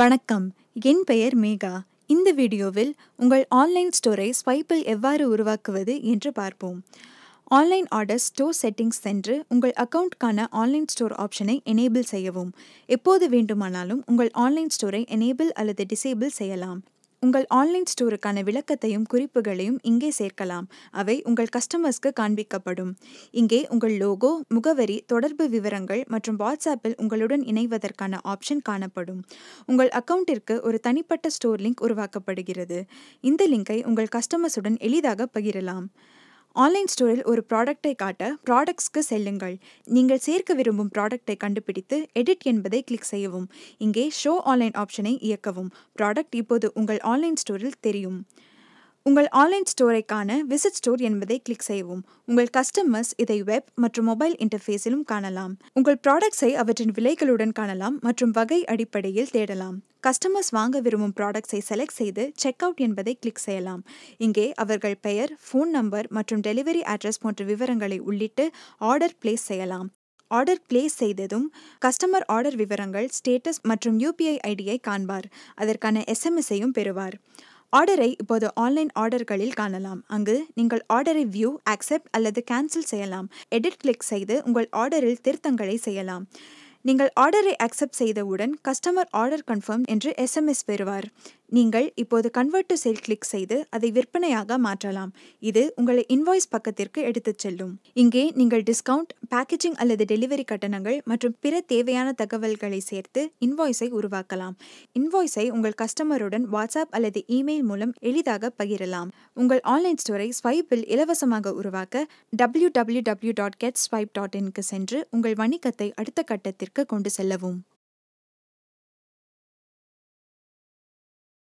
வணக்கம் என் பெயர் மேகா இந்த வீடியோவில் உங்கள் ஆன்லைன் ஸ்டோரை ஸ்வைப்பில் எவ்வாறு உருவாக்குவது என்று பார்ப்போம் ஆன்லைன் ஆர்டர் ஸ்டோர் செட்டிங்ஸ் சென்று உங்கள் அக்கௌண்ட்கான ஆன்லைன் ஸ்டோர் ஆப்ஷனை எனேபிள் செய்யவும் எப்போது வேண்டுமானாலும் உங்கள் ஆன்லைன் ஸ்டோரை எனேபிள் அல்லது டிசேபிள் செய்யலாம் உங்கள் ஆன்லைன் ஸ்டோருக்கான விளக்கத்தையும் குறிப்புகளையும் இங்கே சேர்க்கலாம் அவை உங்கள் கஸ்டமர்ஸ்க்கு காண்பிக்கப்படும் இங்கே உங்கள் லோகோ முகவரி தொடர்பு விவரங்கள் மற்றும் வாட்ஸ்அப்பில் உங்களுடன் இணைவதற்கான ஆப்ஷன் காணப்படும் உங்கள் அக்கவுண்டிற்கு ஒரு தனிப்பட்ட ஸ்டோர் லிங்க் உருவாக்கப்படுகிறது இந்த லிங்கை உங்கள் கஸ்டமர்ஸுடன் எளிதாக பகிரலாம் ஆன்லைன் ஸ்டோரில் ஒரு ப்ராடக்டை காட்ட ப்ராடக்ட்ஸ்க்கு செல்லுங்கள் நீங்கள் சேர்க்க விரும்பும் ப்ராடக்டை கண்டுபிடித்து எடிட் என்பதை கிளிக் செய்யவும் இங்கே ஷோ ஆன்லைன் ஆப்ஷனை இயக்கவும் ப்ராடக்ட் இப்போது உங்கள் ஆன்லைன் ஸ்டோரில் தெரியும் உங்கள் ஆன்லைன் ஸ்டோரைக்கான விசிட் ஸ்டோர் என்பதை கிளிக் செய்யவும் உங்கள் கஸ்டமர்ஸ் இதை வெப் மற்றும் மொபைல் இன்டர்ஃபேஸிலும் காணலாம் உங்கள் ப்ராடக்ட்ஸை அவற்றின் விலைகளுடன் காணலாம் மற்றும் வகை அடிப்படையில் தேடலாம் கஸ்டமர்ஸ் வாங்க விரும்பும் ப்ராடக்ட்ஸை செலக்ட் செய்து செக் அவுட் என்பதை கிளிக் செய்யலாம் இங்கே அவர்கள் பெயர் ஃபோன் நம்பர் மற்றும் டெலிவரி அட்ரஸ் போன்ற விவரங்களை உள்ளிட்டு ஆர்டர் பிளேஸ் செய்யலாம் ஆர்டர் பிளேஸ் செய்ததும் கஸ்டமர் ஆர்டர் விவரங்கள் ஸ்டேட்டஸ் மற்றும் யூபிஐ ஐடியை காண்பார் அதற்கான எஸ்எம்எஸ்ஸையும் பெறுவார் ஆர்டரை இப்போது ஆன்லைன் ஆர்டர்களில் காணலாம் அங்கு நீங்கள் ஆர்டரை வியூ அக்செப்ட் அல்லது கேன்சல் செய்யலாம் எடிட் கிளிக் செய்து உங்கள் ஆர்டரில் திருத்தங்களை செய்யலாம் நீங்கள் ஆர்டரை அக்செப்ட் செய்தவுடன் கஸ்டமர் ஆர்டர் கன்ஃபர்ம் என்று எஸ்எம்எஸ் பெறுவார் நீங்கள் இப்போது கன்வெர்ட் டு சேல் கிளிக் செய்து அதை விற்பனையாக மாற்றலாம் இது உங்களை இன்வாய்ஸ் பக்கத்திற்கு எடுத்துச் செல்லும் இங்கே நீங்கள் டிஸ்கவுண்ட் பேக்கேஜிங் அல்லது டெலிவரி கட்டணங்கள் மற்றும் பிற தேவையான தகவல்களை சேர்த்து இன்வாய்ஸை உருவாக்கலாம் இன்வாய்ஸை உங்கள் கஸ்டமருடன் வாட்ஸ்அப் அல்லது இமெயில் மூலம் எளிதாக பகிரலாம் உங்கள் ஆன்லைன் ஸ்டோரை ஸ்வைப்பில் இலவசமாக உருவாக்க W W W dot get swipe dot இன்க்கு சென்று உங்கள் வணிகத்தை அடுத்த கட்டத்திற்கு கொண்டு செல்லவும்